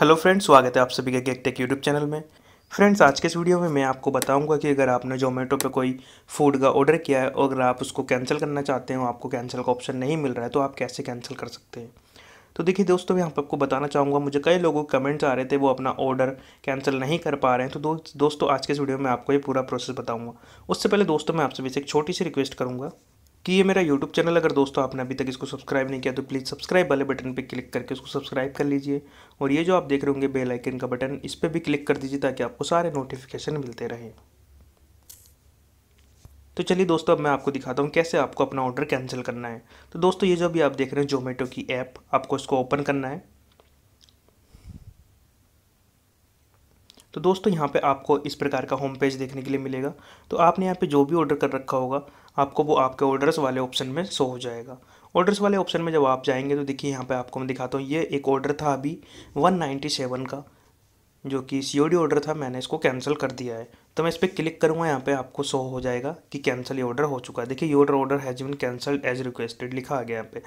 hello friends स्वागत है आप सभी का गेक टेक यूट्यूब चैनल में फ्रेंड्स आज के इस वीडियो में मैं आपको बताऊंगा कि अगर आपने जोमेटो पे कोई फूड का ऑर्डर किया है और अगर आप उसको कैंसिल करना चाहते हो आपको कैंसिल का ऑप्शन नहीं मिल रहा है तो आप कैसे कैंसिल कर सकते हैं तो देखिए दोस्तों मैं यहाँ पर आपको बताना चाहूँगा मुझे कई लोगों के कमेंट्स आ रहे थे वो अपना ऑर्डर कैंसिल नहीं कर पा रहे हैं तो दो, दोस्तों आज के इस वीडियो में आपको ये पूरा प्रोसेस बताऊँगा उससे पहले दोस्तों मैं आप सभी से एक छोटी सी रिक्वेस्ट करूँगा कि ये मेरा यूट्यूब चैनल अगर दोस्तों आपने अभी तक इसको सब्सक्राइब नहीं किया तो प्लीज़ सब्सक्राइब वाले बटन पर क्लिक करके उसको सब्सक्राइब कर लीजिए और ये जो आप देख रहे होंगे बेलाइकन का बटन इस पर भी क्लिक कर दीजिए ताकि आपको सारे नोटिफिकेशन मिलते रहें तो चलिए दोस्तों अब मैं आपको दिखाता हूँ कैसे आपको अपना ऑर्डर कैंसिल करना है तो दोस्तों ये जो अभी आप देख रहे हैं जोमेटो की ऐप आपको इसको ओपन करना है तो दोस्तों यहाँ पे आपको इस प्रकार का होम पेज देखने के लिए मिलेगा तो आपने यहाँ पे जो भी ऑर्डर कर रखा होगा आपको वो आपके ऑर्डर्स वाले ऑप्शन में शो हो जाएगा ऑर्डर्स वाले ऑप्शन में जब आप जाएंगे तो देखिए यहाँ पे आपको मैं दिखाता हूँ ये एक ऑर्डर था अभी 197 का जो कि सी ऑर्डर था मैंने इसको कैंसिल कर दिया है तो मैं इस पर क्लिक करूँगा यहाँ पे आपको शो हो जाएगा कि कैंसिल ये ऑर्डर हो चुका है देखिए ये order order has been cancelled as requested लिखा आ गया यहाँ पे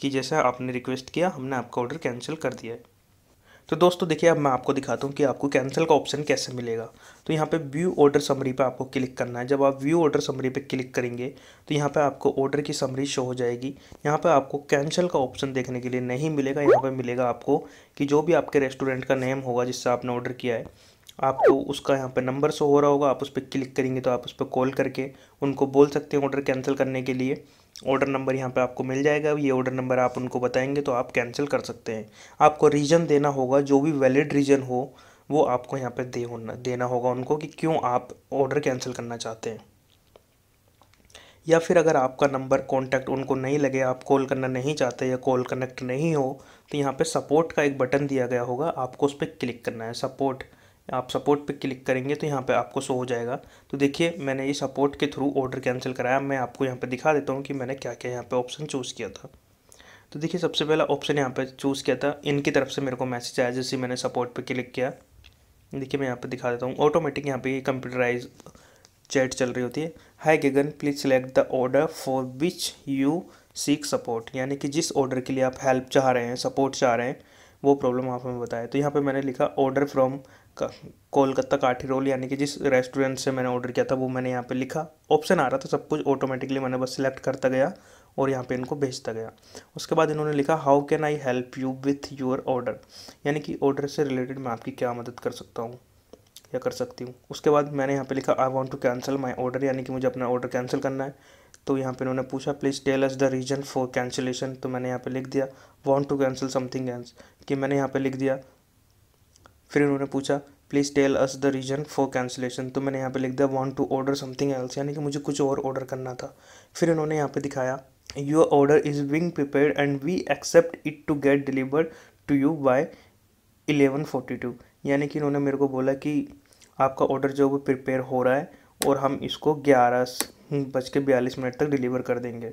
कि जैसा आपने रिक्वेस्ट किया हमने आपका ऑर्डर कैंसिल कर दिया है तो दोस्तों देखिए अब मैं आपको दिखाता हूँ कि आपको कैंसिल का ऑप्शन कैसे मिलेगा तो यहाँ पे व्यू ऑर्डर समरी पे आपको क्लिक करना है जब आप व्यू ऑर्डर समरी पे क्लिक करेंगे तो यहाँ पे आपको ऑर्डर की समरी शो हो जाएगी यहाँ पे आपको कैंसिल का ऑप्शन देखने के लिए नहीं मिलेगा यहाँ पर मिलेगा आपको कि जो भी आपके रेस्टोरेंट का नेम होगा जिससे आपने ऑर्डर किया है आपको उसका यहाँ पर नंबर शो हो रहा होगा आप उस पर क्लिक करेंगे तो आप उस पर कॉल करके उनको बोल सकते हैं ऑर्डर कैंसिल करने के लिए ऑर्डर नंबर यहाँ पे आपको मिल जाएगा ये ऑर्डर नंबर आप उनको बताएंगे तो आप कैंसिल कर सकते हैं आपको रीज़न देना होगा जो भी वैलिड रीज़न हो वो आपको यहाँ पे दे होना देना होगा उनको कि क्यों आप ऑर्डर कैंसिल करना चाहते हैं या फिर अगर आपका नंबर कॉन्टैक्ट उनको नहीं लगे आप कॉल करना नहीं चाहते या कॉल कनेक्ट नहीं हो तो यहाँ पर सपोर्ट का एक बटन दिया गया होगा आपको उस पर क्लिक करना है सपोर्ट आप सपोर्ट पे क्लिक करेंगे तो यहाँ पे आपको शो हो जाएगा तो देखिए मैंने ये सपोर्ट के थ्रू ऑर्डर कैंसिल कराया मैं आपको यहाँ पे दिखा देता हूँ कि मैंने क्या क्या यहाँ पे ऑप्शन चूज़ किया था तो देखिए सबसे पहला ऑप्शन यहाँ पे चूज़ किया था इनकी तरफ से मेरे को मैसेज आया जैसे मैंने सपोर्ट पर क्लिक किया देखिए मैं यहाँ पर दिखा देता हूँ ऑटोमेटिक यहाँ ये कंप्यूटराइज चैट चल रही होती है hi Gagan please select the order for which you seek support यानी कि जिस ऑर्डर के लिए आप हेल्प चाह रहे हैं सपोर्ट चाह रहे हैं वो प्रॉब्लम आप हमें बताएं तो यहाँ पे मैंने लिखा ऑर्डर फ्रॉम कोलकाता काठी रोल यानी कि जिस रेस्टोरेंट से मैंने ऑर्डर किया था वो मैंने यहाँ पे लिखा ऑप्शन आ रहा था सब कुछ ऑटोमेटिकली मैंने बस सिलेक्ट करता गया और यहाँ पे इनको भेजता गया उसके बाद इन्होंने लिखा how can I help you with your order यानी कि ऑर्डर से रिलेटेड मैं आपकी क्या मदद कर सकता हूँ या कर सकती हूँ उसके बाद मैंने यहाँ पे लिखा I want to cancel my order यानी कि मुझे अपना ऑर्डर कैंसिल करना है तो यहाँ पे उन्होंने पूछा please tell us the reason for cancellation तो मैंने यहाँ पे लिख दिया want to cancel something else कि मैंने यहाँ पे लिख दिया फिर उन्होंने पूछा please tell us the reason for cancellation तो मैंने यहाँ पे लिख दिया want to order something else यानी कि मुझे कुछ और ऑर्डर करना था फिर उन्होंने यहाँ पे दिखाया your order is being prepare and we accept it to get delivered to you by eleven forty two यानी कि इन्होंने मेरे को बोला कि आपका ऑर्डर जो वो प्रिपेयर हो रहा है और हम इसको ग्यारह बज के बयालीस मिनट तक डिलीवर कर देंगे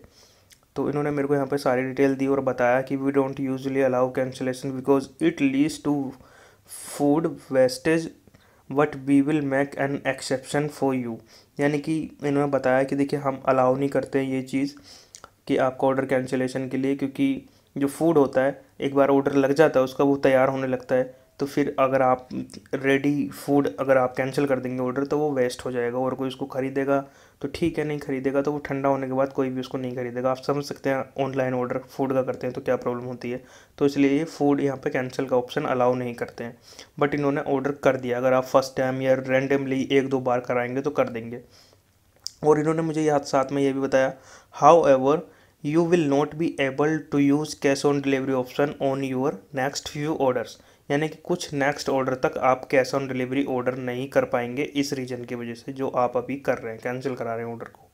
तो इन्होंने मेरे को यहाँ पे सारी डिटेल दी और बताया कि we don't usually allow cancellation because it leads to food wastage but we will make an exception for you यानी कि इन्होंने बताया कि देखिए हम अलाउ नहीं करते ये चीज़ कि आपका ऑर्डर कैंसिलेशन के लिए क्योंकि जो फूड होता है एक बार ऑर्डर लग जाता है उसका वो तैयार होने लगता है तो फिर अगर आप रेडी फूड अगर आप कैंसिल कर देंगे ऑर्डर तो वो वेस्ट हो जाएगा और कोई उसको ख़रीदेगा तो ठीक है नहीं ख़रीदेगा तो वो ठंडा होने के बाद कोई भी उसको नहीं ख़रीदेगा आप समझ सकते हैं ऑनलाइन ऑर्डर फूड का करते हैं तो क्या प्रॉब्लम होती है तो इसलिए ये फूड यहाँ पे कैंसिल का ऑप्शन अलाउ नहीं करते हैं बट इन्होंने ऑर्डर कर दिया अगर आप फर्स्ट टाइम या रेंडमली एक दो बार कराएंगे तो कर देंगे और इन्होंने मुझे याद साथ में ये भी बताया however you will not be able to use cash on delivery option on your next few orders यानी कि कुछ नेक्स्ट ऑर्डर तक आप कैश ऑन डिलीवरी ऑर्डर नहीं कर पाएंगे इस रीज़न की वजह से जो आप अभी कर रहे हैं कैंसिल करा रहे हैं ऑर्डर को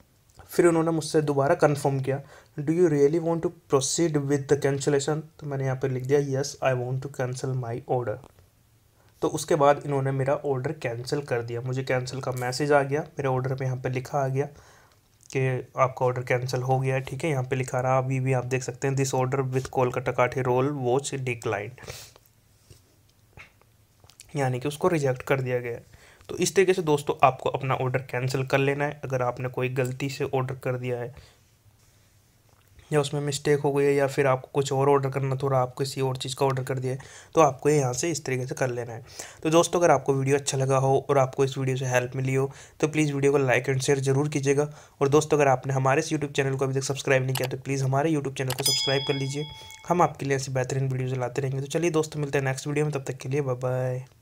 फिर उन्होंने मुझसे दोबारा कंफर्म किया do you really want to proceed with the cancellation तो मैंने यहाँ पर लिख दिया yes I want to cancel my order तो उसके बाद इन्होंने मेरा ऑर्डर कैंसिल कर दिया मुझे कैंसिल का मैसेज आ गया मेरे ऑर्डर पे यहाँ पे लिखा आ गया कि आपका ऑर्डर कैंसिल हो गया ठीक है यहाँ पे लिखा रहा अभी भी आप देख सकते हैं दिस ऑर्डर विथ कोलकाटा काठी रोल वॉच डिक्लाइंड यानी कि उसको रिजेक्ट कर दिया गया तो इस तरीके से दोस्तों आपको अपना ऑर्डर कैंसिल कर लेना है अगर आपने कोई गलती से ऑर्डर कर दिया है या उसमें मिस्टेक हो गई है या फिर आपको कुछ और ऑर्डर करना थोड़ा आप किसी और चीज़ का ऑर्डर कर दिया है तो आपको यहाँ से इस तरीके से कर लेना है तो दोस्तों अगर आपको वीडियो अच्छा लगा हो और आपको इस वीडियो से हेल्प मिली हो तो प्लीज़ वीडियो को लाइक एंड शेयर जरूर कीजिएगा और दोस्तों अगर आपने हमारे इस यूट्यूब चैनल को अभी तक सब्सक्राइब नहीं किया तो प्लीज़ हमारे यूट्यूब चैनल को सब्सक्राइब कर लीजिए हम आपके लिए ऐसी बेहतरीन वीडियोज़ लाते रहेंगे तो चलिए दोस्तों मिलते हैं नेक्स्ट वीडियो में तब तक के लिए बाय